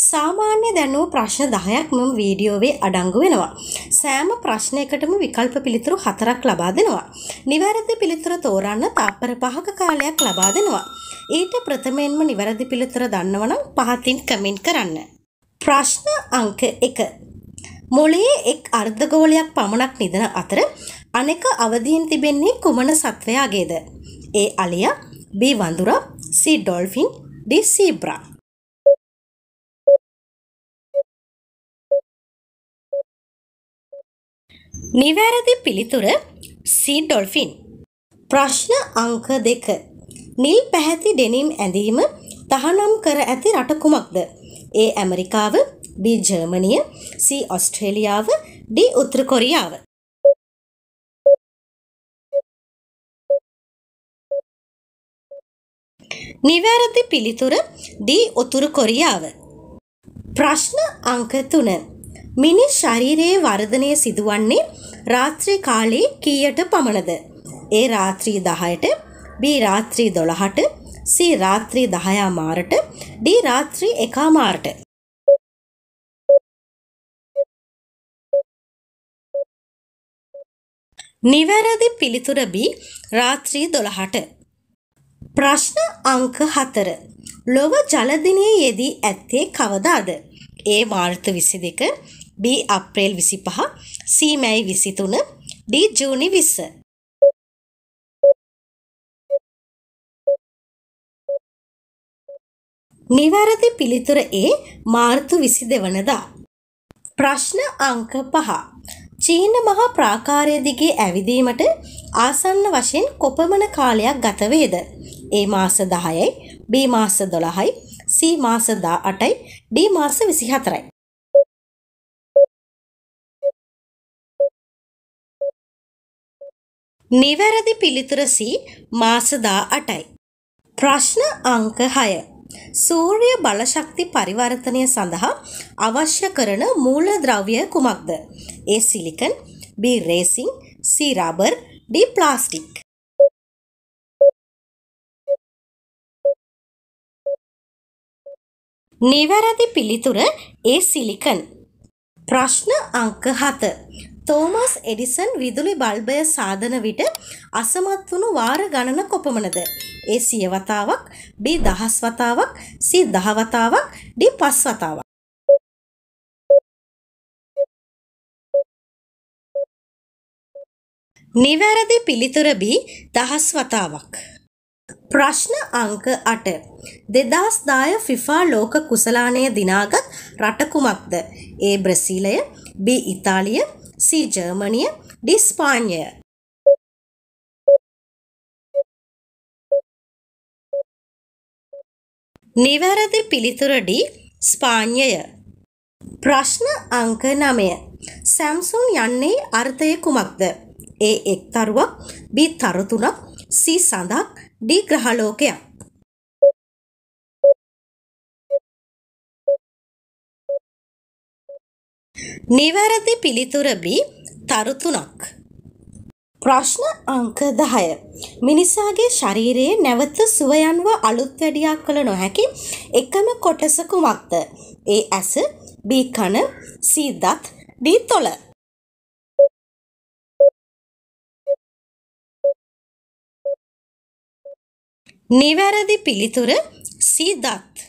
සාමාන්‍ය දැනුව ප්‍රශ්න 10ක් මම වීඩියෝවේ අඩංගු වෙනවා. සෑම ප්‍රශ්නයකටම විකල්ප පිළිතුරු 4ක් ලබා දෙනවා. නිවැරදි පිළිතුර තෝරන්න තත්පර 5ක කාලයක් ලබා දෙනවා. ඊට ප්‍රථමයෙන්ම නිවැරදි පිළිතුර දන්නවනම් පහතින් කමෙන්ට් කරන්න. ප්‍රශ්න අංක 1. මොළයේ එක් අර්ධගෝලයක් පමණක් නිදන අතර අනෙක අවදියෙන් තිබෙන්නේ කුමන සත්වයාගේද? A. අලියා B. වඳුරා C. Dolphin D. සීබ්‍රා නිවැරදි පිළිතුර සී ඩොල්ෆින්. ප්‍රශ්න අංක දෙක. නිල් පැහැති ඩෙනිම් ඇඳීම තහනම් කර ඇති රට කුමක්ද? ඒ ඇමරිකාව, B ජර්මනිය, C ඔස්ට්‍රේලියාව, D උත්තර කොරියාව. නිවැරදි පිළිතුර D උතුරු කොරියාව. ප්‍රශ්න අංක 3 මිනිස් ශරීරයේ වර්ධනය සිදුවන්නේ රාත්‍රී කාලයේ කීයට පමණද? A රාත්‍රී 10ට, B රාත්‍රී 12ට, C රාත්‍රී 10 මාරට, D රාත්‍රී 1 මාරට. නිවැරදි පිළිතුර B රාත්‍රී 12ට. ප්‍රශ්න අංක 4. ලොව ජල දිනයේ යෙදී ඇත්තේ කවදාද? A මාර්තු 22 B අප්‍රේල් 25 C මැයි 23 D ජූනි 20 නිවැරදි පිළිතුර A මාර්තු 22 වනදා ප්‍රශ්න අංක 5 චීන මහා ප්‍රාකාරය දිගේ ඇවිදීමට ආසන්න වශයෙන් කොපමණ කාලයක් ගත වේද? A මාස 10යි, B මාස 12යි, C මාස 18යි, D මාස 24යි. නිවැරදි පිළිතුර සී මාස 18යි. ප්‍රශ්න අංක 6. සූර්ය බලශක්ති පරිවර්තනය සඳහා අවශ්‍ය කරන මූලද්‍රව්‍ය කුමක්ද? A silicon, B resin, C rubber, D plastic. නිවැරදි පිළිතුර A සිලිකන්. ප්‍රශ්න අංක 7. තෝමස් එඩිසන් විදුලි බල්බය සාධන විට අසමත් වුණු වාර ගණන කොපමණද? A සිය වතාවක්, B දහස් වතාවක්, C දහ වතාවක්, D පස් වතාවක්. නිවැරදි පිළිතුර B දහස් වතාවක්. ප්‍රශ්න අංක 8 2010 FIFA ලෝක කුසලානය දිනාගත් රට කුමක්ද? A බ්‍රසීලය, B ඉතාලිය, සි ජර්මනිය ඩිස්පාන්ය නිවැරදි පිළිතුර ඩි ස්පාඤ්ඤය ප්‍රශ්න අංක 9 සැම්සුන් යන්නේ අර්ථය කුමක්ද A එක්තරුවක් B තරු තුනක් C සඳක් D ග්‍රහලෝකයක් නිවැරදි පිළිතුර B තරුතුනක්. ප්‍රශ්න අංක 10. මිනිසාගේ ශරීරයේ නැවත සුවයන්ව අලුත් වැඩියක් කළ නොහැකි එකම කොටස කුමක්ද? A ඇස, B කන, C දත්, D තොල. නිවැරදි පිළිතුර C දත්.